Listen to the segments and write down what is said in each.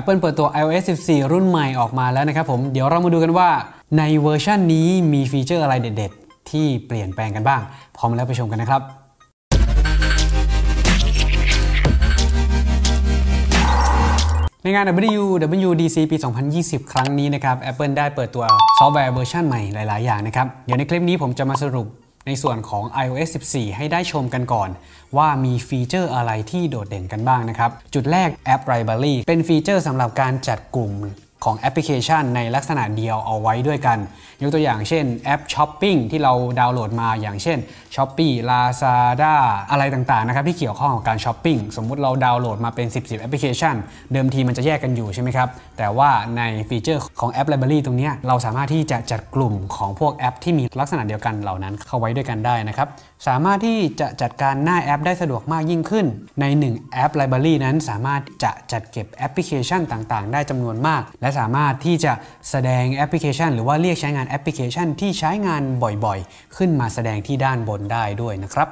Apple เปิดตัว iOS 14 รุ่นใหม่ออกมาแล้วนะครับผม เดี๋ยวเรามาดูกันว่า ในเวอร์ชันนี้มีฟีเจอร์อะไรเด็ดๆ ที่เปลี่ยนแปลงกันบ้าง พร้อมแล้วไปชมกันนะครับ ในงาน WWDC ปี 2020 ครั้งนี้นะครับ Apple ได้เปิดตัว ซอฟต์แวร์เวอร์ชันใหม่หลายๆ อย่างนะครับ เดี๋ยวในคลิปนี้ผมจะมาสรุปในส่วนของ iOS 14 ให้ได้ชมกันก่อน ว่ามีฟีเจอร์อะไรที่โดดเด่นกันบ้างนะครับ จุดแรกแอป Library เป็นฟีเจอร์สำหรับการจัดกลุ่มของแอปพลิเคชันในลักษณะเดียวเอาไว้ด้วยกัน ยกตัวอย่างเช่นแอปช้อปปิ้งที่เราดาวน์โหลดมาอย่างเช่น s h อ p e e Lazada อะไรต่างๆนะครับที่เกี่ยวข้องกับการช้อปปิ้งสมมุติเราดาวน์โหลดมาเป็น 10บ0แอปพลิเคชัน เดิมทีมันจะแยกกันอยู่ใช่ไหมครับแต่ว่าในฟีเจอร์ของแอป Library ตรงนี้เราสามารถที่จะจัดกลุ่มของพวกแอปที่มีลักษณะเดียวกันเหล่านั้น เข้าไว้ด้วยกันได้นะครับสามารถที่จะจัดการหน้าแอปได้สะดวกมากยิ่งขึ้นใน1แอป Library นั้นสามารถจะจัดเก็บแอปพลิเคชันต่างๆ ได้จำนวนมากและสามารถที่จะแสดงแอปพลิเคชัน หรือว่าเรียกใช้งานแอปพลิเคชันที่ใช้งานบ่อยๆขึ้นมาแสดงที่ด้านบนได้ด้วยนะครับ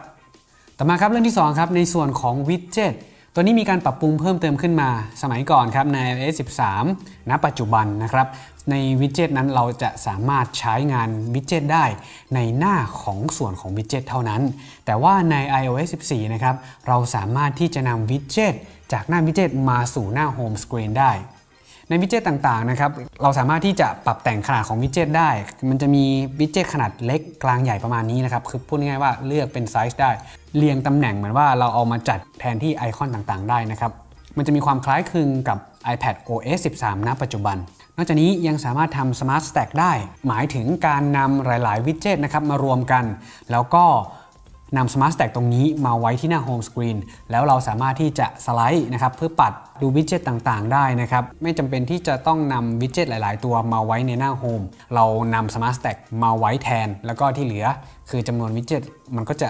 ต่อมาครับเรื่องที่2ครับในส่วนของวิดเจ็ตตัวนี้มีการปรับปรุงเพิ่มเติมขึ้นมาสมัยก่อนครับใน iOS 13 ณปัจจุบันนะครับ ในวิดเจ็ตนั้นเราจะสามารถใช้งานวิดเจ็ตได้ ในหน้าของส่วนของวิดเจ็ตเท่านั้น แต่ว่าใน iOS 14นะครับเราสามารถที่จะนำวิดเจ็ตจากหน้าวิดเจ็ตมาสู่หน้าโฮมสกรีนได้ในวิดเจ็ตต่างๆนะครับ เราสามารถที่จะปรับแต่งขนาดของวิดเจ็ตได้ มันจะมีวิดเจ็ตขนาดเล็กกลางใหญ่ประมาณนี้นะครับ คือพูดง่ายๆว่าเลือกเป็นไซส์ได้ เรียงตำแหน่งเหมือนว่าเราเอามาจัดแทนที่ไอคอนต่าง ๆ ได้นะครับ มันจะมีความคล้ายคลึงกับ iPad OS 13 ณ ปัจจุบัน นอกจากนี้ยังสามารถทำ Smart Stack ได้ หมายถึงการนำหลาย ๆ วิดเจ็ตนะครับมารวมกัน แล้วก็นำสมาร์ทแท็กตรงนี้มาไว้ที่หน้าโฮมสกรีนแล้วเราสามารถที่จะสไลด์นะครับเพื่อปัดดูวิดเจ็ตต่างๆ ได้นะครับไม่จำเป็นที่จะต้องนำวิดเจ็ตหลายๆ ตัวมาไว้ในหน้าโฮมเรานำสมาร์ทแท็กมาไว้แทน แล้วก็ที่เหลือคือจำนวนวิดเจ็ตมันก็จะ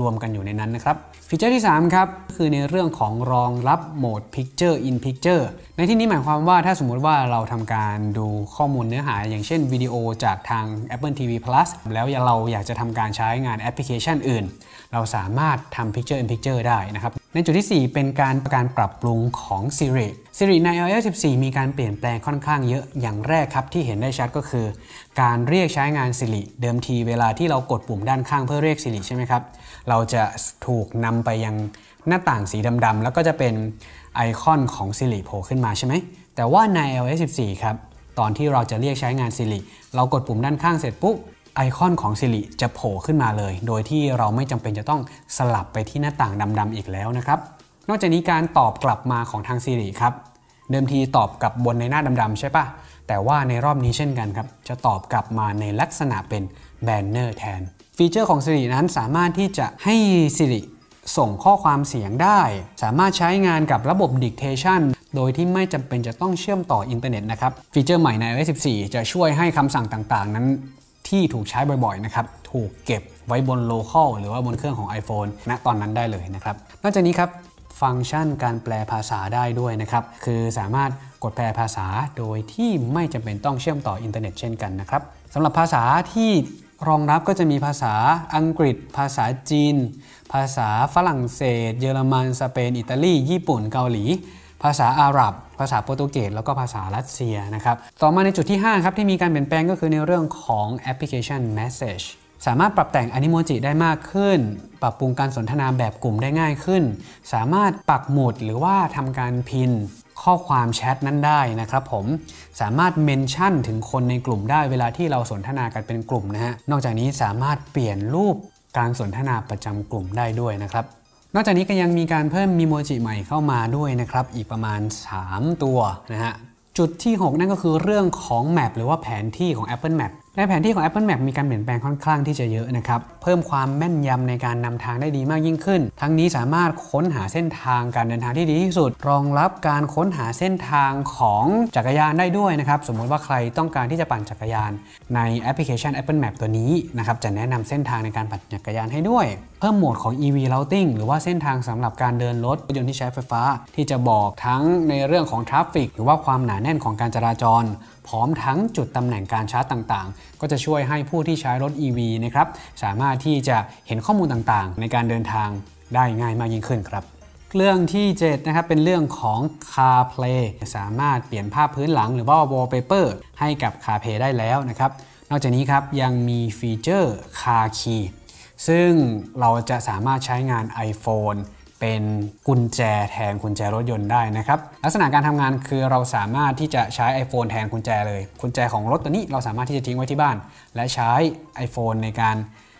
รวม ๆ กันอยู่ในนั้นนะครับฟีเจอร์ที่ 3ครับคือในเรื่องของรองรับโหมด Picture in Picture ในที่นี้หมายความว่าถ้าสมมุติว่าเราทำการดูข้อมูลเนื้อหาอย่างเช่นวิดีโอจากทาง Apple TV Plus แล้วเราอยากจะทำการใช้งานแอปพลิเคชันอื่น เราสามารถทำ Picture in Picture ได้นะครับในจุดที่ 4 เป็นการการปรับปรุงของ Siri Siri ใน iOS 14 มีการเปลี่ยนแปลงค่อนข้างเยอะ อย่างแรกครับที่เห็นได้ชัดก็คือการเรียกใช้งาน Siri เดิมทีเวลาที่เรากดปุ่มด้านข้างเพื่อเรียก Siri ใช่ไหมครับเราจะถูกนำไปยังหน้าต่างสีดำๆ แล้วก็จะเป็นไอคอนของ Siri โผล่ขึ้นมาใช่ไหม แต่ว่าใน iOS 14 ครับตอนที่เราจะเรียกใช้งาน Siri เรากดปุ่มด้านข้างเสร็จปุ๊บไอคอนของสิริจะโผล่ขึ้นมาเลย โดยที่เราไม่จำเป็นจะต้องสลับไปที่หน้าต่างดำๆ อีกแล้วนะครับ นอกจากนี้การตอบกลับมาของทาง Siri ครับ เดิมทีตอบกลับบนในหน้าดำๆ ใช่ปะ แต่ว่าในรอบนี้เช่นกันครับ จะตอบกลับมาในลักษณะเป็นแบนเนอร์แทน ฟีเจอร์ของ Siri นั้นสามารถที่จะให้ Siri ส่งข้อความเสียงได้ สามารถใช้งานกับระบบ dictation โดยที่ไม่จำเป็นจะต้องเชื่อมต่ออินเทอร์เน็ตนะครับ ฟีเจอร์ใหม่ใน iOS 14จะช่วยให้คำสั่งต่างๆ นั้นที่ถูกใช้บ่อยๆ นะครับ ถูกเก็บไว้บนโลเคอลหรือว่าบนเครื่องของ iPhone ณ ตอนนั้นได้เลยนะครับ นอกจากนี้ครับ ฟังก์ชันการแปลภาษาได้ด้วยนะครับ คือสามารถกดแปลภาษาโดยที่ไม่จำเป็นต้องเชื่อมต่ออินเทอร์เน็ตเช่นกันนะครับสำหรับภาษาที่รองรับก็จะมีภาษาอังกฤษ ภาษาจีน ภาษาฝรั่งเศส เยอรมัน สเปน อิตาลี ญี่ปุ่น เกาหลีภาษาอาหรับ ภาษาโปรตุเกส แล้วก็ภาษารัสเซียนะครับ ต่อมาในจุดที่ 5 ครับที่มีการเปลี่ยนแปลงก็คือในเรื่องของแอปพลิเคชัน Message สามารถปรับแต่งอนิโมจิได้มากขึ้น ปรับปรุงการสนทนาแบบกลุ่มได้ง่ายขึ้น สามารถปักหมุดหรือว่าทำการพินข้อความแชทนั้นได้นะครับ ผมสามารถเมนชั่นถึงคนในกลุ่มได้ เวลาที่เราสนทนากันเป็นกลุ่มนะฮะนอกจากนี้สามารถเปลี่ยนรูปการสนทนาประจำกลุ่มได้ด้วยนะครับนอกจากนี้ก็ยังมีการเพิ่มมีโมจิใหม่เข้ามาด้วยนะครับอีกประมาณ 3 ตัวนะฮะจุดที่ 6 นั่นก็คือเรื่องของแมปหรือว่าแผนที่ของ Apple Map ในแผนที่ของ Apple Map มีการเปลี่ยนแปลงค่อนข้างที่จะเยอะนะครับเพิ่มความแม่นยำในการนำทางได้ดีมากยิ่งขึ้นทั้งนี้สามารถค้นหาเส้นทางการเดินทางที่ดีที่สุด รองรับการค้นหาเส้นทางของจักรยานได้ด้วยนะครับสมมติว่าใครต้องการที่จะปั่นจักรยานในแอปพลิเคชัน Apple Map ตัวนี้นะครับจะแนะนำเส้นทางในการปั่นจักรยานให้ด้วยเพิ่มโหมดของ EV routing หรือว่าเส้นทางสำหรับการเดินรถรถยนต์ที่ใช้ไฟฟ้า ที่จะบอกทั้งในเรื่องของทราฟฟิกหรือว่าความหนาแน่นของการจราจร พร้อมทั้งจุดตำแหน่งการชาร์จต่างๆ ก็จะช่วยให้ผู้ที่ใช้รถ EV นะครับสามารถที่จะเห็นข้อมูลต่าง ๆ ในการเดินทางได้ง่ายมากยิ่งขึ้นครับ เรื่องที่7นะครับเป็นเรื่องของ CarPlay สามารถเปลี่ยนภาพพื้นหลังหรือว่า wallpaper ให้กับ CarPlay ได้แล้วนะครับ นอกจากนี้ครับยังมีฟีเจอร์ Car Key ซึ่งเราจะสามารถใช้งาน iPhone เป็นกุญแจแทนกุญแจรถยนต์ได้นะครับลักษณะการทำงานคือเราสามารถที่จะใช้ iPhone แทนกุญแจเลยกุญแจของรถตัวนี้เราสามารถที่จะทิ้งไว้ที่บ้าน และใช้ iPhone ในการ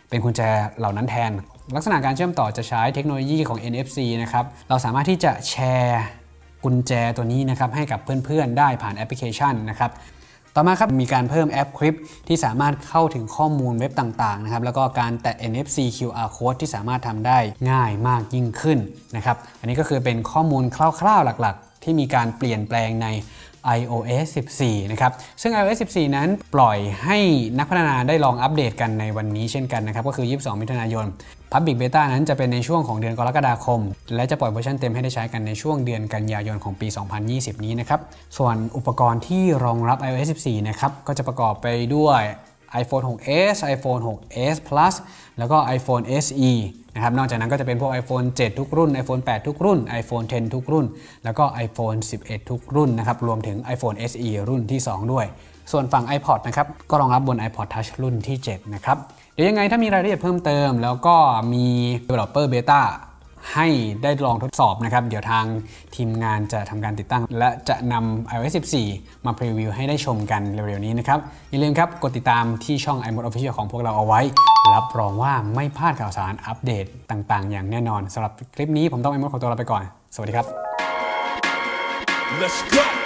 เป็นกุญแจเหล่านั้นแทนลักษณะการเชื่อมต่อจะใช้เทคโนโลยีของ NFC นะครับ เราสามารถที่จะแชร์กุญแจตัวนี้นะครับให้กับเพื่อนๆ ได้ผ่านแอปพลิเคชันนะครับ ต่อมาครับมีการเพิ่มแอปคลิปที่สามารถเข้าถึงข้อมูลเว็บต่างๆนะครับ แล้วก็การแตะ NFC QR code ที่สามารถทำได้ง่ายมากยิ่งขึ้นนะครับ อันนี้ก็คือเป็นข้อมูลคร่าวๆ หลักๆ ที่มีการเปลี่ยนแปลงใน iOS 14นะครับ ซึ่ง iOS 14 นั้นปล่อยให้นักพัฒนาได้ลองอัปเดตกันในวันนี้เช่นกันนะครับ ก็คือ22มิถุนายน Public Beta นั้นจะเป็นในช่วงของเดือนกรกฎาคม และจะปล่อยเวอร์ชันเต็มให้ได้ใช้กันในช่วงเดือนกันยายนของปี 2020 นี้นะครับส่วนอุปกรณ์ที่รองรับ iOS 14 นะครับก็จะประกอบไปด้วย iPhone 6s iPhone 6s Plus แล้วก็ iPhone SE นะครับนอกจากนั้นก็จะเป็นพวก iPhone 7 ทุกรุ่น iPhone 8 ทุกรุ่น iPhone 10 ทุกรุ่น แล้วก็ iPhone 11 ทุกรุ่นนะครับรวมถึง iPhone SE รุ่นที่ 2 ด้วยส่วนฝั่ง iPod นะครับก็รองรับบน iPod Touch รุ่นที่7นะครับเดี๋ยวยังไงถ้ามีรายละเอียดเพิ่มเติม แล้วก็มี Developer Beta ให้ได้ลองทดสอบนะครับเดี๋ยวทางทีมงานจะทำการติดตั้ง และจะนำ iOS 14 มาพรีวิวให้ได้ชมกันเร็วๆ นี้นะครับอย่าลืมครับกดติดตามที่ช่อง i m o d Official ของพวกเราเอาไว้ รับรองว่าไม่พลาดข่าวสารอัปเดตต่างๆ อย่างแน่นอนสำหรับคลิปนี้ผมต้อง i m o d ขอตัวลาไปก่อน สวัสดีครับ Let's go